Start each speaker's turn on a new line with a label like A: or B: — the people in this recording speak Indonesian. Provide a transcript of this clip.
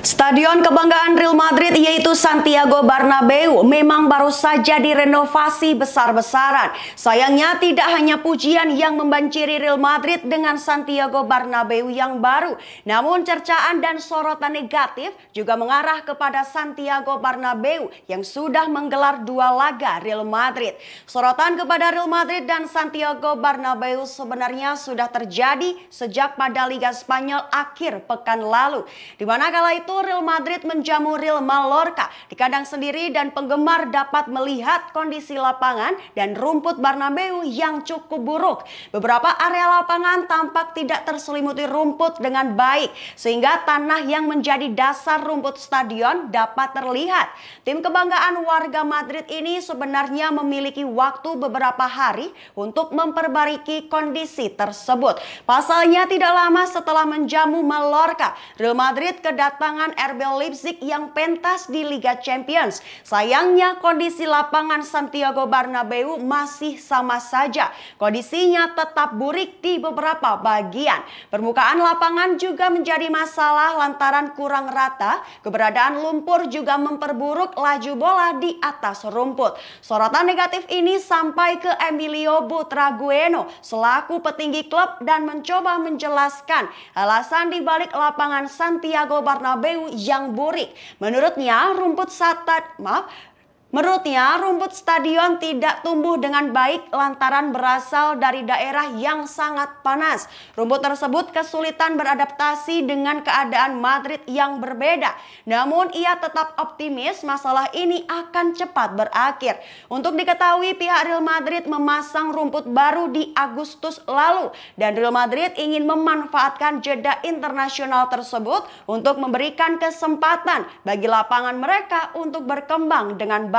A: Stadion kebanggaan Real Madrid yaitu Santiago Bernabeu memang baru saja direnovasi besar-besaran. Sayangnya tidak hanya pujian yang membanjiri Real Madrid dengan Santiago Bernabeu yang baru. Namun cercaan dan sorotan negatif juga mengarah kepada Santiago Bernabeu yang sudah menggelar dua laga Real Madrid. Sorotan kepada Real Madrid dan Santiago Bernabeu sebenarnya sudah terjadi sejak pada Liga Spanyol akhir pekan lalu. Dimana kala itu Real Madrid menjamu Real Mallorca di kandang sendiri dan penggemar dapat melihat kondisi lapangan dan rumput Barnabeu yang cukup buruk. Beberapa area lapangan tampak tidak terselimuti rumput dengan baik sehingga tanah yang menjadi dasar rumput stadion dapat terlihat. Tim kebanggaan warga Madrid ini sebenarnya memiliki waktu beberapa hari untuk memperbaiki kondisi tersebut. Pasalnya tidak lama setelah menjamu Mallorca, Real Madrid kedatangan kedatangan RB Leipzig yang pentas di Liga Champions. Sayangnya kondisi lapangan Santiago Bernabeu masih sama saja. Kondisinya tetap burik di beberapa bagian. Permukaan lapangan juga menjadi masalah lantaran kurang rata. Keberadaan lumpur juga memperburuk laju bola di atas rumput. Sorotan negatif ini sampai ke Emilio Butragueno selaku petinggi klub dan mencoba menjelaskan alasan di balik lapangan Santiago Bernabeu yang burik. Menurutnya, rumput satat, maaf, Menurutnya, rumput stadion tidak tumbuh dengan baik lantaran berasal dari daerah yang sangat panas. Rumput tersebut kesulitan beradaptasi dengan keadaan Madrid yang berbeda. Namun, ia tetap optimis masalah ini akan cepat berakhir. Untuk diketahui, pihak Real Madrid memasang rumput baru di Agustus lalu dan Real Madrid ingin memanfaatkan jeda internasional tersebut untuk memberikan kesempatan bagi lapangan mereka untuk berkembang dengan baik